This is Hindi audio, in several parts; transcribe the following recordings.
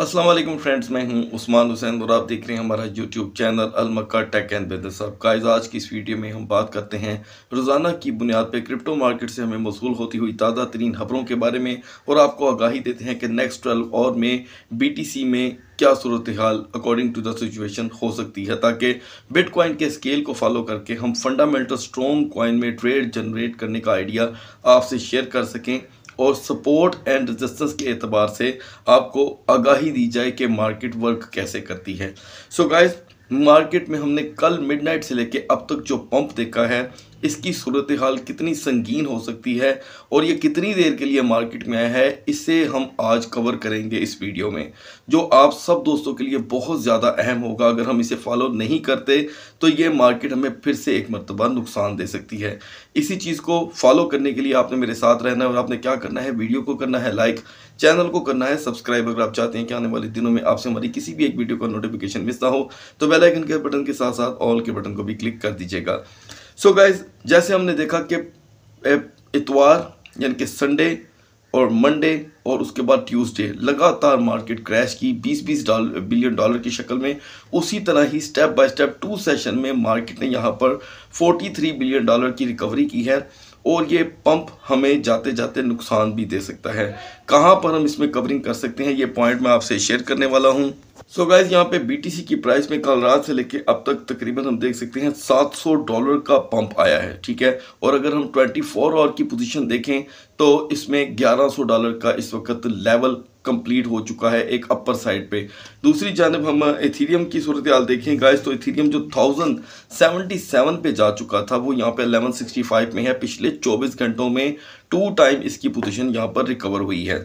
अस्सलाम वालेकुम फ्रेंड्स मैं हूं उस्मान हुसैन और आप देख रहे हैं हमारा यूट्यूब चैनल अलमक्का टेक एंड बिजनेस अब काज आज की इस वीडियो में हम बात करते हैं रोज़ाना की बुनियाद पर क्रिप्टो मार्केट से हमें मौसू होती हुई ताज़ा तरीन खबरों के बारे में और आपको आगाही देते हैं कि नेक्स्ट ट्वेल्व और में बी में क्या सूरत हाल अकॉर्डिंग टू द सिचुएशन हो सकती है ताकि बिटकॉइन के स्केल को फॉलो करके हम फंडामेंटल स्ट्रॉन्ग कॉइन में ट्रेड जनरेट करने का आइडिया आपसे शेयर कर सकें और सपोर्ट एंड रजिस्टेंस के अतबार से आपको आगाही दी जाए कि मार्केट वर्क कैसे करती है सो so गाइज मार्केट में हमने कल मिडनाइट से लेके अब तक जो पंप देखा है इसकी सूरत हाल कितनी संगीन हो सकती है और ये कितनी देर के लिए मार्केट में आया है इसे हम आज कवर करेंगे इस वीडियो में जो आप सब दोस्तों के लिए बहुत ज़्यादा अहम होगा अगर हम इसे फॉलो नहीं करते तो ये मार्केट हमें फिर से एक मरतबा नुकसान दे सकती है इसी चीज़ को फॉलो करने के लिए आपने मेरे साथ रहना है और आपने क्या करना है वीडियो को करना है लाइक चैनल को करना है सब्सक्राइब अगर आप चाहते हैं कि आने वाले दिनों में आपसे हमारी किसी भी एक वीडियो का नोटिफिकेशन मिस ना हो तो बेलाइकन के बटन के साथ साथ ऑल के बटन को भी क्लिक कर दीजिएगा सो so गाइज जैसे हमने देखा कि इतवार यानी कि संडे और मंडे और उसके बाद ट्यूसडे लगातार मार्केट क्रैश की 20-20 डॉलर बिलियन डॉलर की शक्ल में उसी तरह ही step by step to session में मार्केट ने यहाँ पर 43 बिलियन डॉलर की रिकवरी की है और ये पंप हमें जाते जाते नुकसान भी दे सकता है कहाँ पर हम इसमें कवरिंग कर सकते हैं ये पॉइंट मैं आपसे शेयर करने वाला हूँ सो so गाइज यहाँ पे बीटीसी की प्राइस में कल रात से लेके अब तक तकरीबन हम देख सकते हैं 700 डॉलर का पंप आया है ठीक है और अगर हम 24 आवर की पोजीशन देखें तो इसमें 1100 डॉलर का इस वक्त लेवल कंप्लीट हो चुका है एक अपर साइड पे दूसरी जानब हम इथीरियम की सूरत हाल देखें गाइज तो एथीरियम जो थाउजेंड सेवेंटी सेवन पे जा चुका था वो यहाँ पे अलेवन सिक्सटी फाइव में है पिछले चौबीस घंटों में टू टाइम इसकी पोजिशन यहाँ पर रिकवर हुई है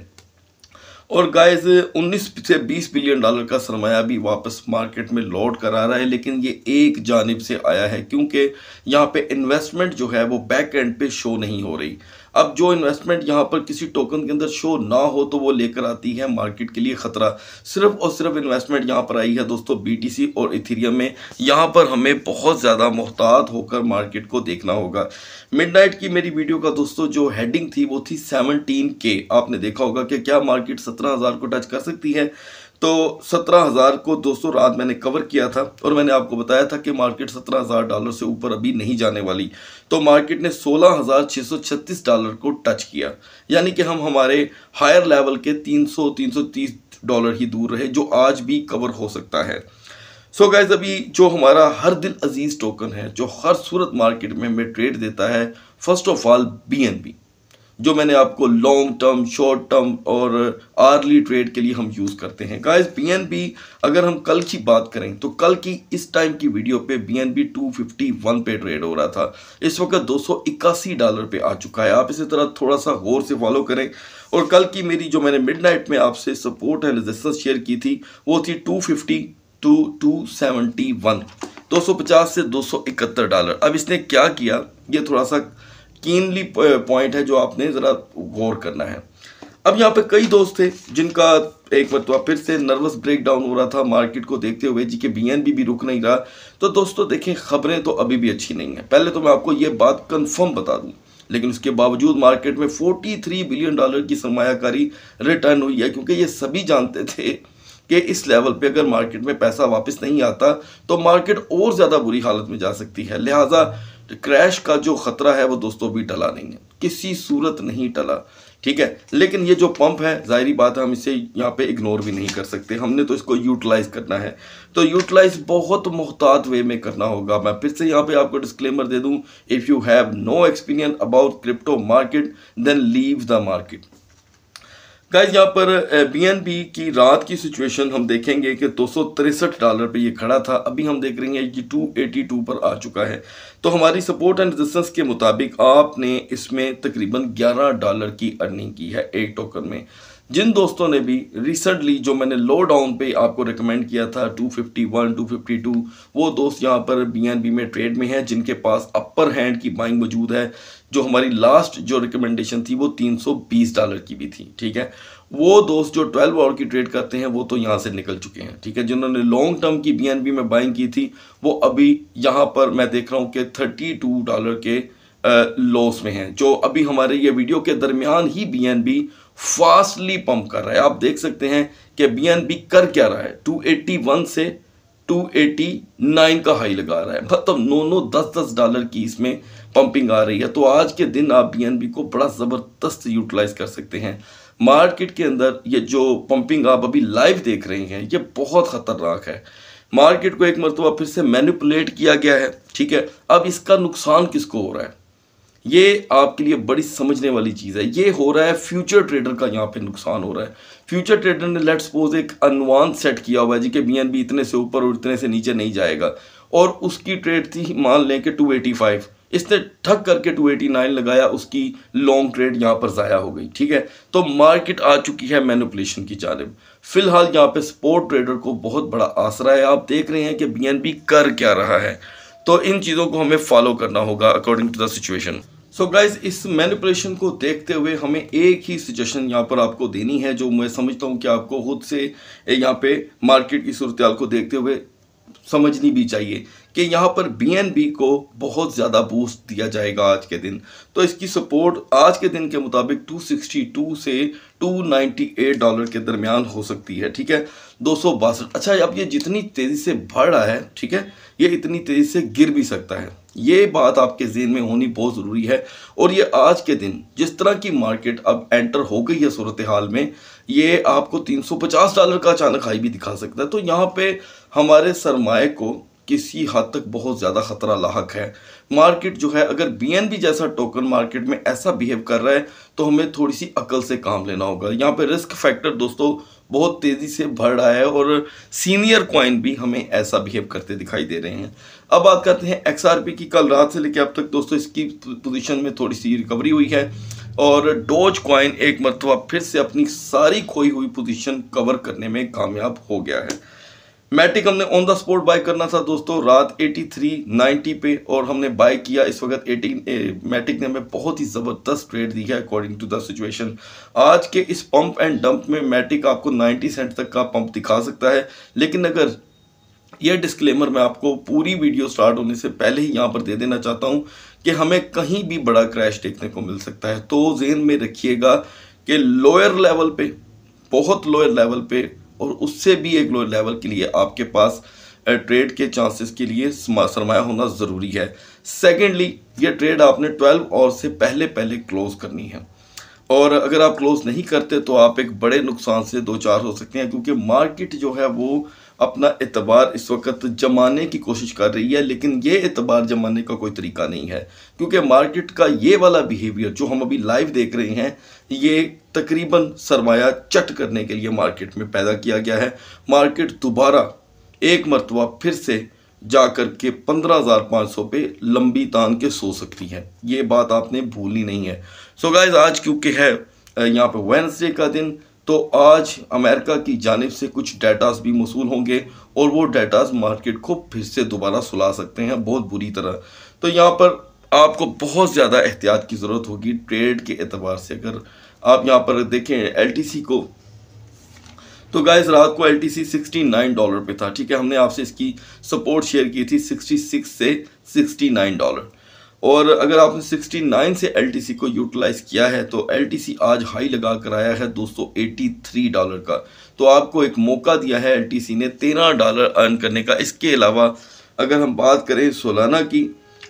और गाइस 19 से 20 बिलियन डॉलर का सरमाया भी वापस मार्केट में लौट कर आ रहा है लेकिन ये एक जानब से आया है क्योंकि यहाँ पे इन्वेस्टमेंट जो है वो बैक एंड पे शो नहीं हो रही अब जो इन्वेस्टमेंट यहाँ पर किसी टोकन के अंदर शो ना हो तो वो लेकर आती है मार्केट के लिए ख़तरा सिर्फ और सिर्फ इन्वेस्टमेंट यहाँ पर आई है दोस्तों बी और इथीरियम में यहाँ पर हमें बहुत ज़्यादा मोहतात होकर मार्केट को देखना होगा मिडनाइट की मेरी वीडियो का दोस्तों जो हैडिंग थी वो थी सेवनटीन आपने देखा होगा कि क्या मार्केट सत्रह को टच कर सकती है तो सत्रह हज़ार को दोस्तों रात मैंने कवर किया था और मैंने आपको बताया था कि मार्केट सत्रह हज़ार डॉलर से ऊपर अभी नहीं जाने वाली तो मार्केट ने सोलह हज़ार छः सौ छत्तीस डॉलर को टच किया यानी कि हम हमारे हायर लेवल के तीन सौ तीन सौ तीस डॉलर ही दूर रहे जो आज भी कवर हो सकता है सो so गैज़ अभी जो हमारा हर दिल अजीज़ टोकन है जो हर सूरत मार्केट में हमें ट्रेड देता है first of all B N B जो मैंने आपको लॉन्ग टर्म शॉर्ट टर्म और आर्ली ट्रेड के लिए हम यूज़ करते हैं गाइस बीएनबी अगर हम कल की बात करें तो कल की इस टाइम की वीडियो पे बीएनबी 251 पे ट्रेड हो रहा था इस वक्त दो डॉलर पे आ चुका है आप इसी तरह थोड़ा सा गौर से फॉलो करें और कल की मेरी जो मैंने मिड में आपसे सपोर्ट एंड रजिस्टेंस शेयर की थी वो थी 250 टू सौ पचास से इकहत्तर डॉलर अब इसने क्या किया ये थोड़ा सा कीनली पॉइंट uh, है जो आपने ज़रा गौर करना है अब यहाँ पे कई दोस्त थे जिनका एक मरतबा तो फिर से नर्वस ब्रेकडाउन हो रहा था मार्केट को देखते हुए जी के बीएनबी भी रुक नहीं रहा तो दोस्तों देखें खबरें तो अभी भी अच्छी नहीं है पहले तो मैं आपको ये बात कंफर्म बता दूं लेकिन उसके बावजूद मार्केट में 43 बिलियन डॉलर की सरमायाकारी रिटर्न हुई है क्योंकि ये सभी जानते थे कि इस लेवल पे अगर मार्केट में पैसा वापस नहीं आता तो मार्केट और ज़्यादा बुरी हालत में जा सकती है लिहाजा क्रैश का जो खतरा है वो दोस्तों भी टला नहीं है किसी सूरत नहीं टला ठीक है लेकिन ये जो पंप है जाहरी बात है हम इसे यहाँ पे इग्नोर भी नहीं कर सकते हमने तो इसको यूटिलाइज करना है तो यूटिलाइज बहुत मोहतात वे में करना होगा मैं फिर से यहाँ पे आपको डिस्क्लेमर दे दूँ if you have no experience about crypto market then leave the market guys यहाँ पर बी की रात की सिचुएशन हम देखेंगे कि दो डॉलर पे ये खड़ा था अभी हम देख रहे हैं कि 282 पर आ चुका है तो हमारी सपोर्ट एंड रेजिस्टेंस के मुताबिक आपने इसमें तकरीबन 11 डॉलर की अर्निंग की है एक टोकन में जिन दोस्तों ने भी रिसेंटली जो मैंने लो डाउन पे आपको रिकमेंड किया था 251, 252 वो दोस्त यहाँ पर बी में ट्रेड में हैं जिनके पास अपर हैंड की बाइंग मौजूद है जो हमारी लास्ट जो रिकमेंडेशन थी वो 320 डॉलर की भी थी ठीक है वो दोस्त जो 12 आवर की ट्रेड करते हैं वो तो यहाँ से निकल चुके हैं ठीक है जिन्होंने लॉन्ग टर्म की बी में बाइंग की थी वो अभी यहाँ पर मैं देख रहा हूँ कि थर्टी डॉलर के लॉस में हैं जो अभी हमारे ये वीडियो के दरमियान ही बी फास्टली पंप कर रहा है आप देख सकते हैं कि बी कर क्या रहा है 281 से 289 का हाई लगा रहा है मतलब नौ नौ दस दस डॉलर की इसमें पंपिंग आ रही है तो आज के दिन आप बी को बड़ा ज़बरदस्त यूटिलाइज कर सकते हैं मार्केट के अंदर ये जो पंपिंग आप अभी लाइव देख रहे हैं ये बहुत ख़तरनाक है मार्केट को एक मरतबा फिर से मैनिपुलेट किया गया है ठीक है अब इसका नुकसान किसको हो रहा है ये आपके लिए बड़ी समझने वाली चीज़ है ये हो रहा है फ्यूचर ट्रेडर का यहाँ पे नुकसान हो रहा है फ्यूचर ट्रेडर ने लेट सपोज एक अनवान सेट किया हुआ है जी कि बी इतने से ऊपर और इतने से नीचे नहीं जाएगा और उसकी ट्रेड थी मान लें कि 285 इसने ठग करके 289 लगाया उसकी लॉन्ग ट्रेड यहाँ पर ज़ाया हो गई ठीक है तो मार्केट आ चुकी है मैनुपलेशन की जानब फिलहाल यहाँ पे स्पोर्ट ट्रेडर को बहुत बड़ा आसरा है आप देख रहे हैं कि बी कर क्या रहा है तो इन चीज़ों को हमें फॉलो करना होगा according to the situation so guys इस मैनिपुलेशन को देखते हुए हमें एक ही सजेशन यहाँ पर आपको देनी है जो मैं समझता हूँ कि आपको खुद से यहाँ पे मार्केट की सूरत को देखते हुए समझनी भी चाहिए कि यहाँ पर बी को बहुत ज़्यादा बूस्ट दिया जाएगा आज के दिन तो इसकी सपोर्ट आज के दिन के मुताबिक 262 से 298 डॉलर के दरमियान हो सकती है ठीक है दो अच्छा अब ये जितनी तेज़ी से बढ़ रहा है ठीक है ये इतनी तेज़ी से गिर भी सकता है ये बात आपके जेन में होनी बहुत ज़रूरी है और ये आज के दिन जिस तरह की मार्केट अब एंटर हो गई है सूरत हाल में ये आपको 350 डॉलर का अचानक हाई भी दिखा सकता है तो यहाँ पे हमारे सरमाए को किसी हद तक बहुत ज़्यादा ख़तरा लाक है मार्केट जो है अगर बी जैसा टोकन मार्केट में ऐसा बिहेव कर रहा है तो हमें थोड़ी सी अकल से काम लेना होगा यहाँ पे रिस्क फैक्टर दोस्तों बहुत तेज़ी से बढ़ रहा है और सीनियर कॉइन भी हमें ऐसा बिहेव करते दिखाई दे रहे हैं अब बात करते हैं एक्स की कल रात से लेकर अब तक दोस्तों इसकी पोजिशन में थोड़ी सी रिकवरी हुई है और डोज कॉइन एक मरतबा फिर से अपनी सारी खोई हुई पोजिशन कवर करने में कामयाब हो गया है मैटिक हमने ऑन द स्पॉट बाय करना था दोस्तों रात 83 90 पे और हमने बाय किया इस वक्त 18 मैटिक ने हमें बहुत ही ज़बरदस्त ट्रेड दी है अकॉर्डिंग टू द सिचुएशन आज के इस पंप एंड डंप में मैटिक आपको 90 सेंट तक का पंप दिखा सकता है लेकिन अगर यह डिस्क्लेमर मैं आपको पूरी वीडियो स्टार्ट होने से पहले ही यहाँ पर दे देना चाहता हूँ कि हमें कहीं भी बड़ा क्रैश देखने को मिल सकता है तो जेन में रखिएगा कि लोअर लेवल पे बहुत लोअर लेवल पे और उससे भी एक लोअर लेवल के लिए आपके पास ट्रेड के चांसेस के लिए सरमाया होना ज़रूरी है सेकेंडली ये ट्रेड आपने 12 और से पहले पहले क्लोज़ करनी है और अगर आप क्लोज़ नहीं करते तो आप एक बड़े नुकसान से दो चार हो सकते हैं क्योंकि मार्केट जो है वो अपना एतबार इस वक्त जमाने की कोशिश कर रही है लेकिन ये एतबार जमाने का कोई तरीका नहीं है क्योंकि मार्केट का ये वाला बिहेवियर जो हम अभी लाइव देख रहे हैं ये तकरीबन सरमाया चट करने के लिए मार्केट में पैदा किया गया है मार्केट दोबारा एक मरतबा फिर से जा कर के पंद्रह हज़ार पाँच सौ पे लंबी तान के सो सकती है ये बात आपने भूलनी नहीं है सो so गाइज आज क्योंकि है यहाँ पे वेंसडे का दिन तो आज अमेरिका की जानब से कुछ डाटास भी मौसू होंगे और वो डाटास मार्केट को फिर से दोबारा सुला सकते हैं बहुत बुरी तरह तो यहाँ पर आपको बहुत ज़्यादा एहतियात की ज़रूरत होगी ट्रेड के अतबार से अगर आप यहाँ पर देखें एल को तो गाइस रात को एल टी डॉलर पे था ठीक है हमने आपसे इसकी सपोर्ट शेयर की थी 66 से 69 डॉलर और अगर आपने 69 से एल को यूटिलाइज़ किया है तो एल आज हाई लगा कर आया है 283 डॉलर का तो आपको एक मौका दिया है एल ने 13 डॉलर अर्न करने का इसके अलावा अगर हम बात करें सोलाना की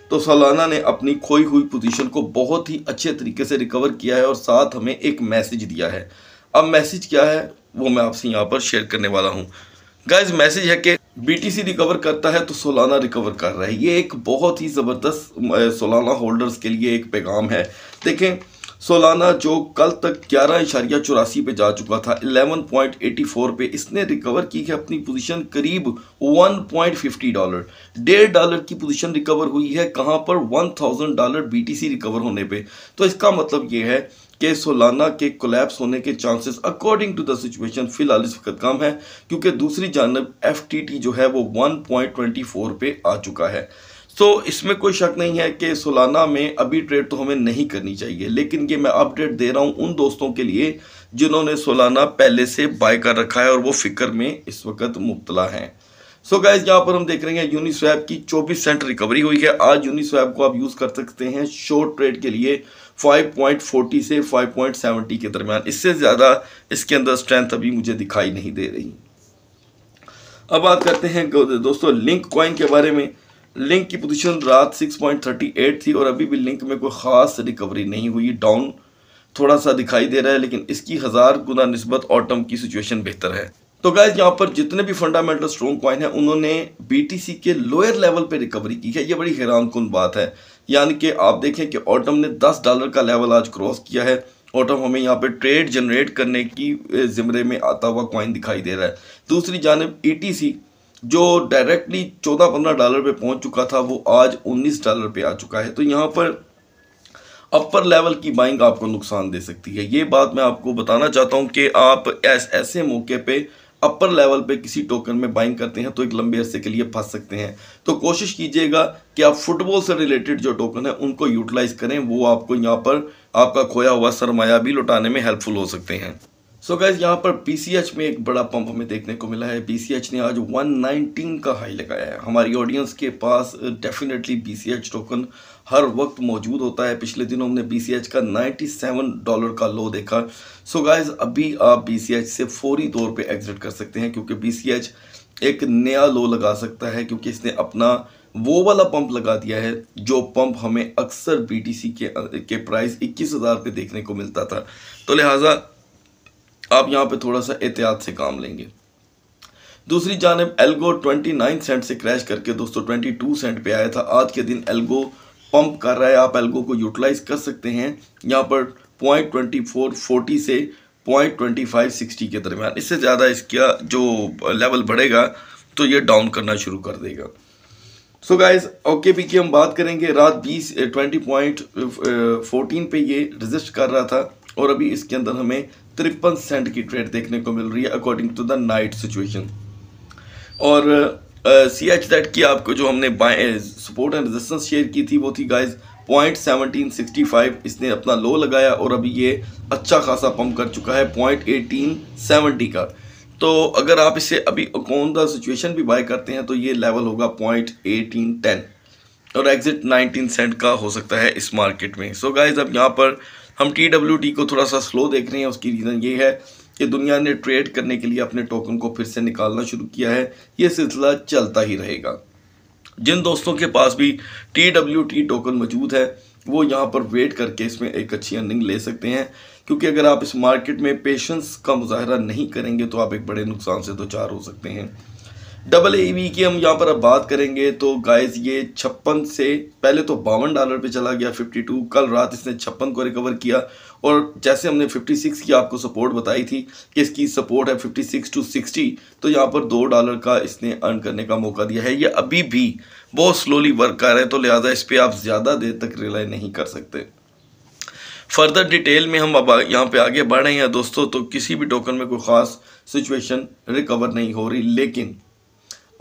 तो सोलाना ने अपनी खोई हुई पोजीशन को बहुत ही अच्छे तरीके से रिकवर किया है और साथ हमें एक मैसेज दिया है अब मैसेज क्या है वो मैं आपसे यहाँ पर शेयर करने वाला हूँ गाइज मैसेज है कि बीटीसी रिकवर करता है तो सोलाना रिकवर कर रहा है ये एक बहुत ही ज़बरदस्त सोलाना होल्डर्स के लिए एक पैगाम है देखें सोलाना जो कल तक ग्यारह इशारिया चौरासी पर जा चुका था 11.84 पर इसने रिकवर की है अपनी पोजीशन करीब 1.50 डॉलर डेढ़ डॉलर की पोजीशन रिकवर हुई है कहाँ पर 1000 डॉलर बीटीसी रिकवर होने पे तो इसका मतलब ये है कि सोलाना के कोलैप्स होने के chances according to the situation फिलहाल इस वक्त कम है क्योंकि दूसरी जानब एफ जो है वो 1.24 पे आ चुका है सो so, इसमें कोई शक नहीं है कि सोलाना में अभी ट्रेड तो हमें नहीं करनी चाहिए लेकिन ये मैं अपडेट दे रहा हूँ उन दोस्तों के लिए जिन्होंने सोलाना पहले से बाय कर रखा है और वो फिक्र में इस वक्त मुबतला हैं सो so गैस यहाँ पर हम देख रहे हैं यूनिस्वैप की 24 सेंट रिकवरी हुई है आज यूनिस्वैप को आप यूज़ कर सकते हैं शॉर्ट ट्रेड के लिए 5.40 से 5.70 के दरमियान इससे ज़्यादा इसके अंदर स्ट्रेंथ अभी मुझे दिखाई नहीं दे रही अब बात करते हैं दोस्तों लिंक कॉइन के बारे में लिंक की पोजिशन रात सिक्स थी और अभी भी लिंक में कोई ख़ास रिकवरी नहीं हुई डाउन थोड़ा सा दिखाई दे रहा है लेकिन इसकी हज़ार गुना नस्बत ऑटम की सिचुएशन बेहतर है तो गैस यहाँ पर जितने भी फंडामेंटल स्ट्रॉन्ग कॉइन है उन्होंने बीटीसी के लोअर लेवल पे रिकवरी की है ये बड़ी हैरान कन बात है यानी कि आप देखें कि ऑटम ने 10 डॉलर का लेवल आज क्रॉस किया है ऑटम हमें यहाँ पे ट्रेड जनरेट करने की ज़िमरे में आता हुआ कॉइन दिखाई दे रहा है दूसरी जानब ई e जो डायरेक्टली चौदह पंद्रह डॉलर पर पहुँच चुका था वो आज उन्नीस डॉलर पर आ चुका है तो यहाँ पर अपर लेवल की बाइंग आपको नुकसान दे सकती है ये बात मैं आपको बताना चाहता हूँ कि आप ऐसे मौके पर अपर लेवल पे किसी टोकन में बाइंग करते हैं तो एक लंबे अरसे के लिए फंस सकते हैं तो कोशिश कीजिएगा कि आप फुटबॉल से रिलेटेड जो टोकन है उनको यूटिलाइज करें वो आपको यहाँ पर आपका खोया हुआ सरमाया भी लौटाने में हेल्पफुल हो सकते हैं सो गाइज गैस यहाँ पर एच में एक बड़ा पंप हमें देखने को मिला है एच ने आज 119 का हाई लगाया है हमारी ऑडियंस के पास डेफिनेटली एच टोकन हर वक्त मौजूद होता है पिछले दिनों हमने एच का 97 डॉलर का लो देखा सो so गैस अभी आप एच से फौरी तौर पे एग्जिट कर सकते हैं क्योंकि एच एक नया लो लगा सकता है क्योंकि इसने अपना वो वाला पंप लगा दिया है जो पंप हमें अक्सर टी के के प्राइस हज़ार पे देखने को मिलता था तो लिहाजा आप यहाँ पे थोड़ा सा एहतियात से काम लेंगे दूसरी जानब एल्गो 29 सेंट से क्रैश करके दोस्तों 22 सेंट पे आया था आज के दिन एल्गो पंप कर रहा है आप एल्गो को यूटिलाइज कर सकते हैं यहाँ पर पॉइंट ट्वेंटी फोर फोर्टी से पॉइंट ट्वेंटी फाइव सिक्सटी के दरमियान इससे ज़्यादा इसका जो लेवल बढ़ेगा तो ये डाउन करना शुरू कर देगा सो गाइज ओके पी की हम बात करेंगे रात बीस ट्वेंटी पॉइंट फोर्टीन पे ये रजिस्ट कर रहा था और अभी इसके अंदर हमें तिरपन सेंट की ट्रेड देखने को मिल रही है according to the night situation और सी एच डेट की आपको जो हमने सपोर्ट एंड रेजिस्टेंस शेयर की थी वो थी guys point seventeen sixty five इसने अपना लो लगाया और अभी ये अच्छा खासा पम्प कर चुका है पॉइंट एटीन सेवनटी का तो अगर आप इसे अभी कौन द सिचुएशन भी बाय करते हैं तो ये लेवल होगा पॉइंट एटीन टेन और एग्जिट 19 सेंट का हो सकता है इस मार्केट में सो so गाइज अब यहाँ पर हम टी डब्ल्यू टी को थोड़ा सा स्लो देख रहे हैं उसकी रीज़न ये है कि दुनिया ने ट्रेड करने के लिए अपने टोकन को फिर से निकालना शुरू किया है ये सिलसिला चलता ही रहेगा जिन दोस्तों के पास भी टी डब्ल्यू टी टोकन मौजूद है वो यहाँ पर वेट करके इसमें एक अच्छी अर्निंग ले सकते हैं क्योंकि अगर आप इस मार्केट में पेशेंस का मुजाहरा नहीं करेंगे तो आप एक बड़े नुकसान से दो तो चार हो सकते हैं डबल ए वी की हम यहाँ पर अब बात करेंगे तो गाइस ये छप्पन से पहले तो बावन डॉलर पे चला गया 52 कल रात इसने छप्पन को रिकवर किया और जैसे हमने 56 की आपको सपोर्ट बताई थी कि इसकी सपोर्ट है 56 टू 60 तो यहाँ पर दो डॉलर का इसने अर्न करने का मौका दिया है ये अभी भी बहुत स्लोली वर्क कर रहा है तो लिहाजा इस पर आप ज़्यादा देर तक रिलाई नहीं कर सकते फर्दर डिटेल में हम अब यहाँ पे आगे बढ़ रहे हैं दोस्तों तो किसी भी टोकन में कोई ख़ास सिचुएशन रिकवर नहीं हो रही लेकिन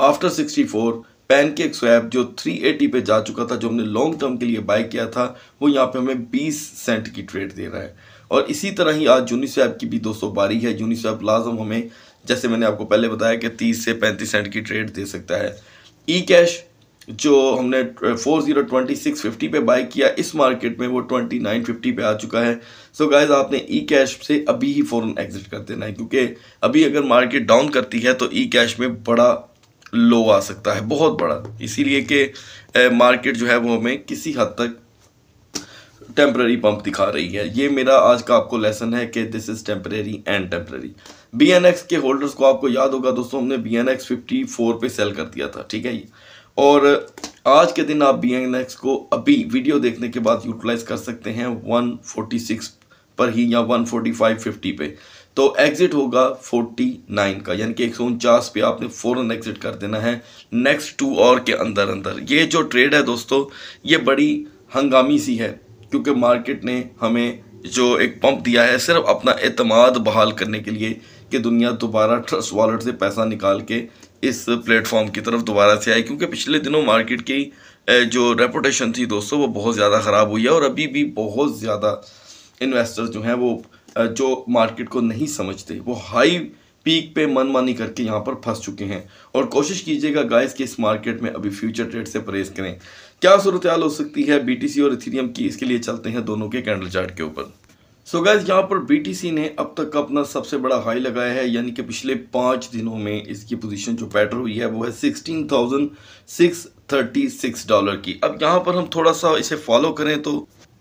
आफ्टर 64 पैनकेक स्वैप जो 380 पे जा चुका था जो हमने लॉन्ग टर्म के लिए बाय किया था वो यहाँ पे हमें 20 सेंट की ट्रेड दे रहा है और इसी तरह ही आज यूनिस्वैप की भी 200 बारी है यूनिस्वैप लाजम हमें जैसे मैंने आपको पहले बताया कि 30 से 35 सेंट की ट्रेड दे सकता है ई कैश जो हमने four zero twenty six fifty पे बाई किया इस मार्केट में वो ट्वेंटी नाइन फिफ्टी पे आ चुका है सो so गाइज आपने ई कैश से अभी ही फ़ौरन एग्जिट कर देना है क्योंकि अभी अगर मार्केट डाउन करती है तो ई कैश में बड़ा लो आ सकता है बहुत बड़ा इसीलिए कि मार्केट जो है वो हमें किसी हद तक टेम्प्रेरी पंप दिखा रही है ये मेरा आज का आपको लेसन है कि this is temporary and temporary B N X के होल्डर्स को आपको याद होगा दोस्तों हमने B N X fifty four पर सेल कर दिया था ठीक है ये और आज के दिन आप बी एन एक्स को अभी वीडियो देखने के बाद यूटिलाइज कर सकते हैं वन फोर्टी सिक्स पर ही या वन फोर्टी फाइव फिफ्टी पे तो एग्जिट होगा 49 का यानी कि एक पे आपने फ़ौरन एग्जिट कर देना है नेक्स्ट टू और के अंदर अंदर ये जो ट्रेड है दोस्तों ये बड़ी हंगामी सी है क्योंकि मार्केट ने हमें जो एक पंप दिया है सिर्फ अपना अतमाद बहाल करने के लिए कि दुनिया दोबारा ट्रस्ट वॉलेट से पैसा निकाल के इस प्लेटफॉर्म की तरफ दोबारा से आए क्योंकि पिछले दिनों मार्केट की जो रेपोटेशन थी दोस्तों वो बहुत ज़्यादा ख़राब हुई है और अभी भी बहुत ज़्यादा इन्वेस्टर जो हैं वो जो मार्केट को नहीं समझते वो हाई पीक पे मनमानी करके यहाँ पर फंस चुके हैं और कोशिश कीजिएगा गाइस कि इस मार्केट में अभी फ्यूचर ट्रेड से परहेज करें क्या सूरत हाल हो सकती है बीटीसी और इथीरियम की इसके लिए चलते हैं दोनों के कैंडल चार्ट के ऊपर सो so यहाँ पर बीटीसी ने अब तक का अपना सबसे बड़ा हाई लगाया है यानी कि पिछले पाँच दिनों में इसकी पोजीशन जो पैटर हुई है वो है sixteen thousand six thirty six dollar की अब यहाँ पर हम थोड़ा सा इसे फॉलो करें तो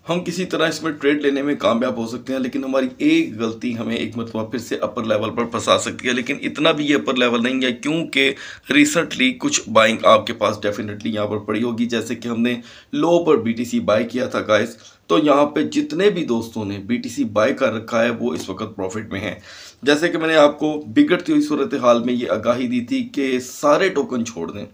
हम किसी तरह इसमें ट्रेड लेने में कामयाब हो सकते हैं लेकिन हमारी एक गलती हमें एक मरतबा फिर से अपर लेवल पर फंसा सकती है लेकिन इतना भी ये अपर लेवल नहीं है क्योंकि रिसेंटली कुछ बाइंग आपके पास डेफिनेटली यहाँ पर पड़ी होगी जैसे कि हमने लो पर सी बाय किया था गाइस तो यहाँ पे जितने भी दोस्तों ने सी बाय कर रखा है वो इस वक्त प्रॉफिट में है जैसे कि मैंने आपको बिगड़ती हुई सूरत हाल में ये आगाही दी थी कि सारे टोकन छोड़ दें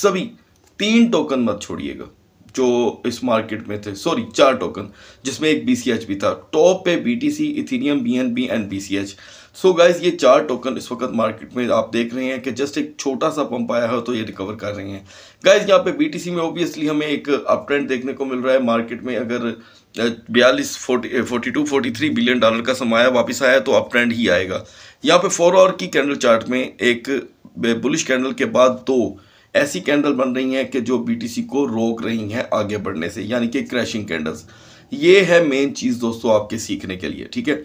सभी तीन टोकन मत छोड़िएगा जो इस मार्केट में थे सॉरी चार टोकन जिसमें एक बी भी था टॉप पे B T C ethereum B N B and B C H so guys ये चार टोकन इस वक्त मार्केट में आप देख रहे हैं कि जस्ट एक छोटा सा पंप आया है तो ये रिकवर कर रहे हैं गाइज यहाँ पे बी टी सी में ओबियसली हमें एक अप ट्रेंड देखने को मिल रहा है मार्केट में अगर बयालीस forty forty two forty three billion dollar का समाया वापस आया तो अप ट्रेंड ही आएगा यहाँ पे फोर आवर की कैंडल चार्ट में एक बुलिश कैंडल के बाद दो तो ऐसी कैंडल बन रही हैं कि जो बीटीसी को रोक रही हैं आगे बढ़ने से यानी कि क्रैशिंग कैंडल्स ये है मेन चीज़ दोस्तों आपके सीखने के लिए ठीक है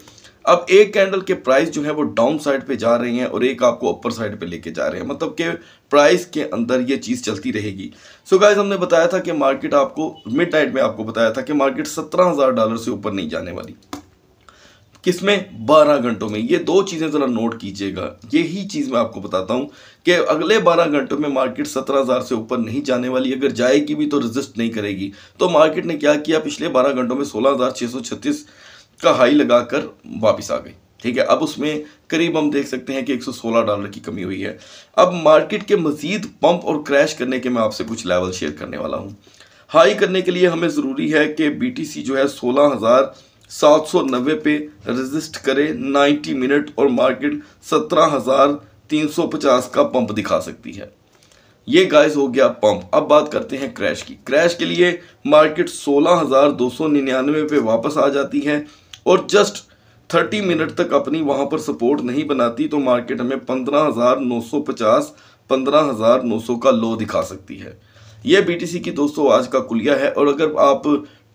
अब एक कैंडल के प्राइस जो है वो डाउन साइड पे जा रही हैं और एक आपको अपर साइड पे लेके जा रहे हैं मतलब कि प्राइस के अंदर ये चीज़ चलती रहेगी सो so गाइस हमने बताया था कि मार्केट आपको मिड नाइट में आपको बताया था कि मार्केट सत्रह हज़ार डॉलर से ऊपर नहीं जाने वाली किसमें बारह घंटों में ये दो चीज़ें ज़रा नोट कीजिएगा यही चीज़ मैं आपको बताता हूँ कि अगले बारह घंटों में मार्केट सत्रह हज़ार से ऊपर नहीं जाने वाली अगर जाएगी भी तो रजिस्ट नहीं करेगी तो मार्केट ने क्या किया पिछले बारह घंटों में सोलह हज़ार छः सौ छत्तीस का हाई लगाकर वापस आ गई ठीक है अब उसमें करीब हम देख सकते हैं कि 116 डॉलर की कमी हुई है अब मार्केट के मजीद पंप और क्रैश करने के मैं आपसे कुछ लेवल शेयर करने वाला हूँ हाई करने के लिए हमें ज़रूरी है कि बीटीसी जो है सोलह हज़ार 790 पे रजिस्ट करे 90 मिनट और मार्केट 17,350 का पंप दिखा सकती है ये गाइस हो गया पंप अब बात करते हैं क्रैश की क्रैश के लिए मार्केट 16,299 पे वापस आ जाती है और जस्ट 30 मिनट तक अपनी वहां पर सपोर्ट नहीं बनाती तो मार्केट हमें 15,950 15,900 का लो दिखा सकती है ये बीटीसी की दोस्तों आज का कुलिया है और अगर आप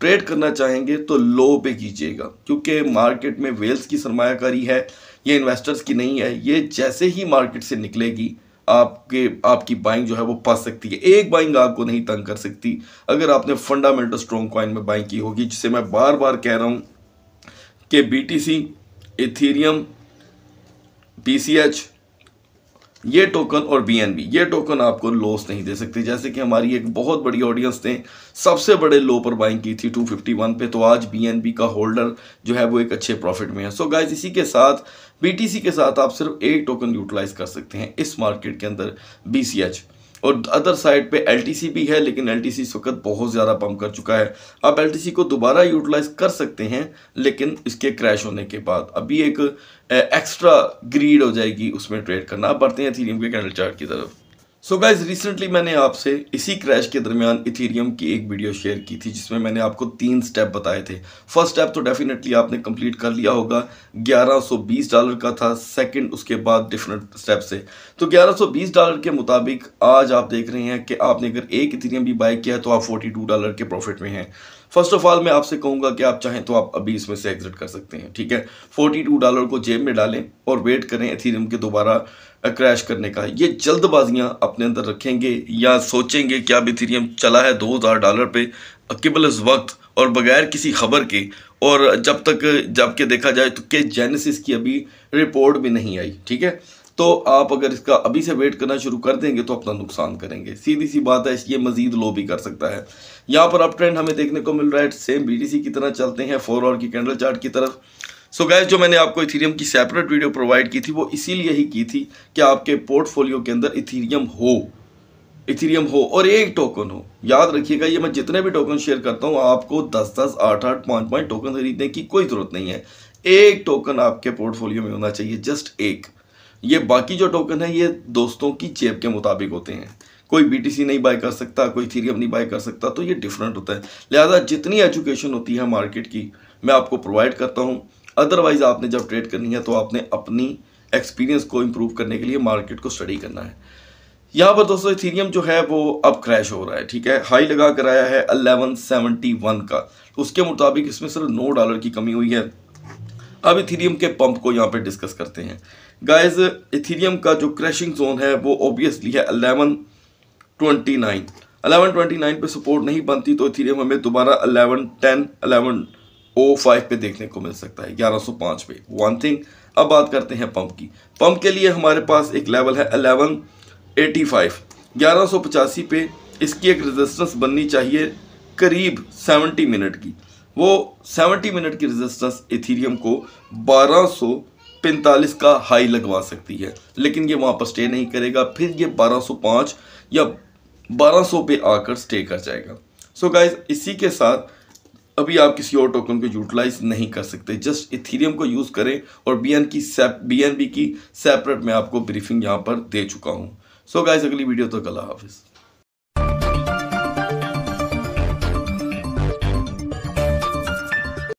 ट्रेड करना चाहेंगे तो लो पे कीजिएगा क्योंकि मार्केट में वेल्स की सरमाकारी है ये इन्वेस्टर्स की नहीं है ये जैसे ही मार्केट से निकलेगी आपके आपकी बाइंग जो है वो फंस सकती है एक बाइंग आपको नहीं तंग कर सकती अगर आपने फंडामेंटल स्ट्रॉन्ग कॉइन में बाइंग की होगी जिसे मैं बार बार कह रहा हूँ कि B T C ethereum P C H ये टोकन और बी ये टोकन आपको लॉस नहीं दे सकते जैसे कि हमारी एक बहुत बड़ी ऑडियंस ने सबसे बड़े लो पर बाइंग की थी 251 पे तो आज बी का होल्डर जो है वो एक अच्छे प्रॉफिट में है सो so गाइस इसी के साथ बी के साथ आप सिर्फ एक टोकन यूटिलाइज कर सकते हैं इस मार्केट के अंदर बी और अदर साइड पे एलटीसी भी है लेकिन एलटीसी इस वक्त बहुत ज़्यादा पम्प कर चुका है आप एलटीसी को दोबारा यूटिलाइज कर सकते हैं लेकिन इसके क्रैश होने के बाद अभी एक एक्स्ट्रा ग्रीड हो जाएगी उसमें ट्रेड करना आप बढ़ते हैं थीरियम के कैंडल चार्ट की तरफ सो गाइज रिसेंटली मैंने आपसे इसी क्रैश के दरमियान इथेरियम की एक वीडियो शेयर की थी जिसमें मैंने आपको तीन स्टेप बताए थे फर्स्ट स्टेप तो डेफिनेटली आपने कंप्लीट कर लिया होगा 1120 डॉलर का था सेकंड उसके बाद डिफरेंट स्टेप से तो 1120 डॉलर के मुताबिक आज आप देख रहे हैं कि आपने अगर एक इथेरियम भी बाय किया है तो आप फोर्टी डॉलर के प्रॉफिट में हैं फर्स्ट ऑफ ऑल मैं आपसे कहूँगा कि आप चाहें तो आप अभी इसमें से एग्जिट कर सकते हैं ठीक है फोर्टी टू डॉलर को जेब में डालें और वेट करें एथीरियम के दोबारा क्रैश करने का ये जल्दबाजियाँ अपने अंदर रखेंगे या सोचेंगे कि अब इथीरियम चला है दो हज़ार डॉलर पे केवल इस वक्त और बगैर किसी खबर के और जब तक जबकि देखा जाए तो के जेनेसिस की अभी रिपोर्ट भी नहीं आई ठीक है तो आप अगर इसका अभी से वेट करना शुरू कर देंगे तो अपना नुकसान करेंगे सीधी सी बात है ये मजीद लो भी कर सकता है यहाँ पर अप ट्रेंड हमें देखने को मिल रहा है सेम बीटीसी की तरह चलते हैं फोर आवर की कैंडल चार्ट की तरफ सो so गैस जो मैंने आपको इथीरियम की सेपरेट वीडियो प्रोवाइड की थी वो इसीलिए ही की थी कि आपके पोर्टफोलियो के अंदर इथीरियम हो इथीरियम हो और एक टोकन हो याद रखिएगा ये मैं जितने भी टोकन शेयर करता हूँ आपको दस दस आठ आठ पाँच पाँच टोकन खरीदने की कोई ज़रूरत नहीं है एक टोकन आपके पोर्टफोलियो में होना चाहिए जस्ट एक ये बाकी जो टोकन है ये दोस्तों की चेप के मुताबिक होते हैं कोई बीटीसी नहीं बाय कर सकता कोई थीरियम नहीं बाय कर सकता तो ये डिफरेंट होता है लिहाजा जितनी एजुकेशन होती है मार्केट की मैं आपको प्रोवाइड करता हूँ अदरवाइज़ आपने जब ट्रेड करनी है तो आपने अपनी एक्सपीरियंस को इम्प्रूव करने के लिए मार्केट को स्टडी करना है यहाँ पर दोस्तों इथीरियम जो है वो अब क्रैश हो रहा है ठीक है हाई लगा कर आया है वन का उसके मुताबिक इसमें सिर्फ नौ डॉलर की कमी हुई है अब इथीरियम के पंप को यहाँ पर डिस्कस करते हैं गाइस इथीरियम का जो क्रैशिंग जोन है वो ऑब्वियसली है eleven twenty nine eleven twenty nine पर सपोर्ट नहीं बनती तो इथीरियम हमें दोबारा eleven ten eleven O five पे देखने को मिल सकता है ग्यारह सौ पाँच पे वन थिंग अब बात करते हैं पंप की पंप के लिए हमारे पास एक लेवल है अलेवन एटी फाइव ग्यारह सौ पचासी पे इसकी एक रेजिस्टेंस बननी चाहिए करीब सेवनटी मिनट की वो सेवनटी मिनट की रेजिस्टेंस इथीरियम को बारह सौ पैंतालीस का हाई लगवा सकती है लेकिन ये वहाँ पर स्टे नहीं करेगा फिर ये 1205 या 1200 पे आकर स्टे कर जाएगा सो so गाइज इसी के साथ अभी आप किसी और टोकन को यूटिलाइज नहीं कर सकते जस्ट इथीरियम को यूज़ करें और बी एन की सेप बी की सेपरेट मैं आपको ब्रीफिंग यहाँ पर दे चुका हूँ सो so गाइज अगली वीडियो तो कला हाफिज़